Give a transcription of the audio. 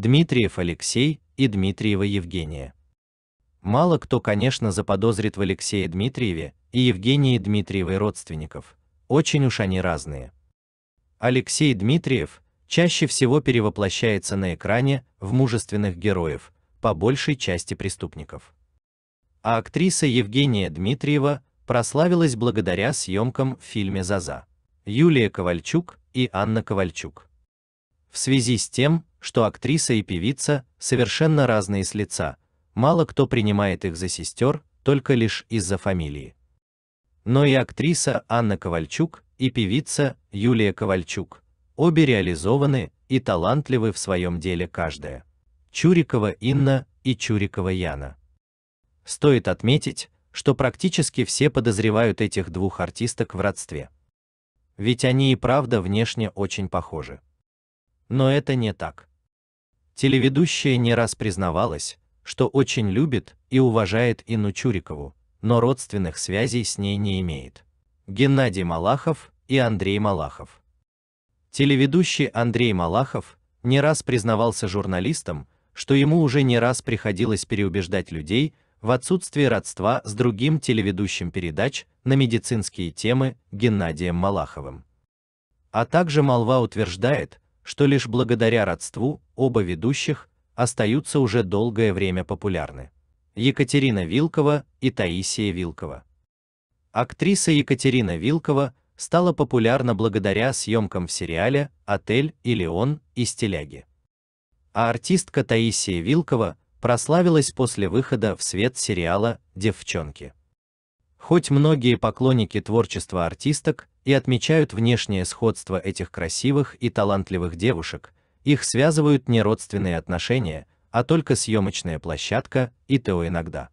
Дмитриев Алексей и Дмитриева Евгения. Мало кто, конечно, заподозрит в Алексее Дмитриеве и Евгении Дмитриевой родственников. Очень уж они разные. Алексей Дмитриев чаще всего перевоплощается на экране в мужественных героев, по большей части преступников. А актриса Евгения Дмитриева прославилась благодаря съемкам в фильме Заза. Юлия Ковальчук и Анна Ковальчук. В связи с тем, что актриса и певица совершенно разные с лица. Мало кто принимает их за сестер, только лишь из-за фамилии. Но и актриса Анна Ковальчук и певица Юлия Ковальчук обе реализованы и талантливы в своем деле каждая. Чурикова Инна и Чурикова Яна. Стоит отметить, что практически все подозревают этих двух артисток в родстве. Ведь они и правда внешне очень похожи. Но это не так. Телеведущая не раз признавалась, что очень любит и уважает Инну Чурикову, но родственных связей с ней не имеет. Геннадий Малахов и Андрей Малахов. Телеведущий Андрей Малахов не раз признавался журналистам, что ему уже не раз приходилось переубеждать людей в отсутствии родства с другим телеведущим передач на медицинские темы Геннадием Малаховым. А также молва утверждает, что лишь благодаря родству оба ведущих остаются уже долгое время популярны. Екатерина Вилкова и Таисия Вилкова. Актриса Екатерина Вилкова стала популярна благодаря съемкам в сериале Отель или он и Стиляги. А артистка Таисия Вилкова прославилась после выхода в свет сериала Девчонки. Хоть многие поклонники творчества артисток и отмечают внешнее сходство этих красивых и талантливых девушек, их связывают не родственные отношения, а только съемочная площадка и то иногда.